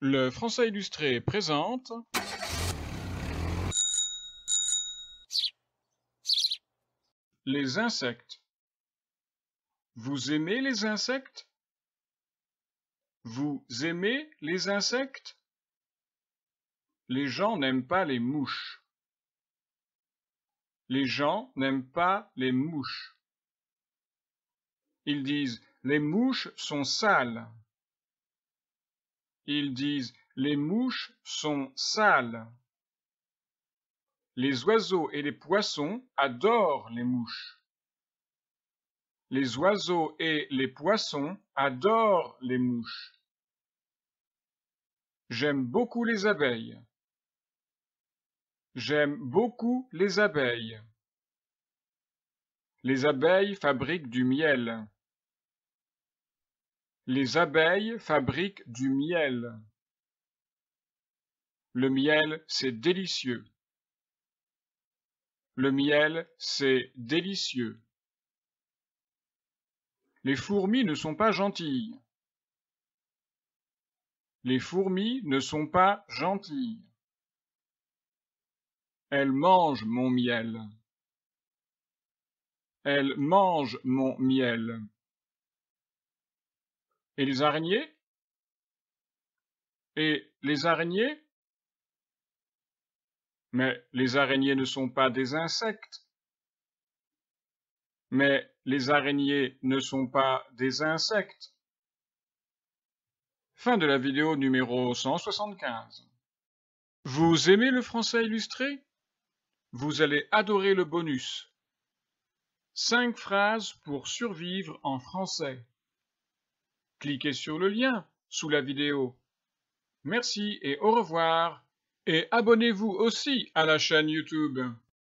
Le Français illustré présente Les insectes. Vous aimez les insectes Vous aimez les insectes Les gens n'aiment pas les mouches. Les gens n'aiment pas les mouches. Ils disent Les mouches sont sales. Ils disent Les mouches sont sales. Les oiseaux et les poissons adorent les mouches. Les oiseaux et les poissons adorent les mouches. J'aime beaucoup les abeilles. J'aime beaucoup les abeilles. Les abeilles fabriquent du miel. Les abeilles fabriquent du miel. Le miel, c'est délicieux. Le miel, c'est délicieux. Les fourmis ne sont pas gentilles. Les fourmis ne sont pas gentilles. Elles mangent mon miel. Elles mangent mon miel. Et les araignées Et les araignées Mais les araignées ne sont pas des insectes. Mais les araignées ne sont pas des insectes. Fin de la vidéo numéro 175. Vous aimez le français illustré Vous allez adorer le bonus. 5 phrases pour survivre en français. Cliquez sur le lien sous la vidéo. Merci et au revoir. Et abonnez-vous aussi à la chaîne YouTube.